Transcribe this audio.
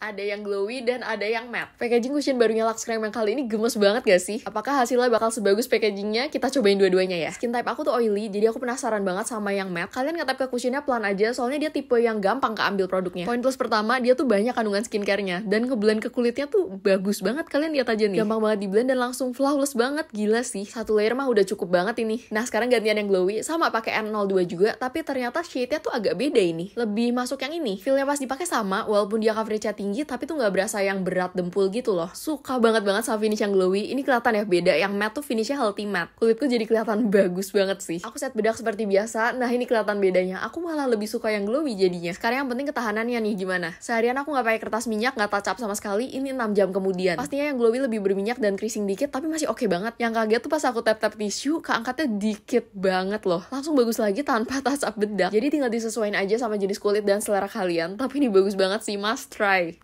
ada yang glowy dan ada yang matte. Packaging cushion barunya Lux Cream yang kali ini gemes banget gak sih? Apakah hasilnya bakal sebagus packagingnya? Kita cobain dua-duanya ya. Skin type aku tuh oily, jadi aku penasaran banget sama yang matte. Kalian ngetap ke cushionnya pelan aja, soalnya dia tipe yang gampang keambil produknya. Poin plus pertama, dia tuh banyak kandungan skincare-nya. Dan ngeblend ke kulitnya tuh bagus banget, kalian lihat aja nih. Gampang banget diblend dan langsung flawless banget, gila sih. Satu layer mah udah cukup banget ini. Nah sekarang gantian yang glowy, sama pakai N02 juga, tapi ternyata shade-nya tuh agak beda ini. Lebih masuk yang ini. Feel-nya pas dipakai sama, walaupun dia coverage tinggi, tinggi tapi tuh nggak berasa yang berat dempul gitu loh. Suka banget banget sama finish yang glowy. Ini kelihatan ya beda. Yang matte tuh finishnya healthy matte. Kulitku jadi kelihatan bagus banget sih. Aku set bedak seperti biasa. Nah ini kelihatan bedanya. Aku malah lebih suka yang glowy jadinya. Sekarang yang penting ketahanannya nih gimana. Seharian aku nggak pakai kertas minyak, nggak tacap sama sekali. Ini 6 jam kemudian. Pastinya yang glowy lebih berminyak dan creasing dikit tapi masih oke okay banget. Yang kaget tuh pas aku tap tap tisu, keangkatnya dikit banget loh. Langsung bagus lagi tanpa touch bedak. Jadi tinggal disesuaikan aja sama jenis kulit dan selera kalian. Tapi ini bagus banget sih, must try.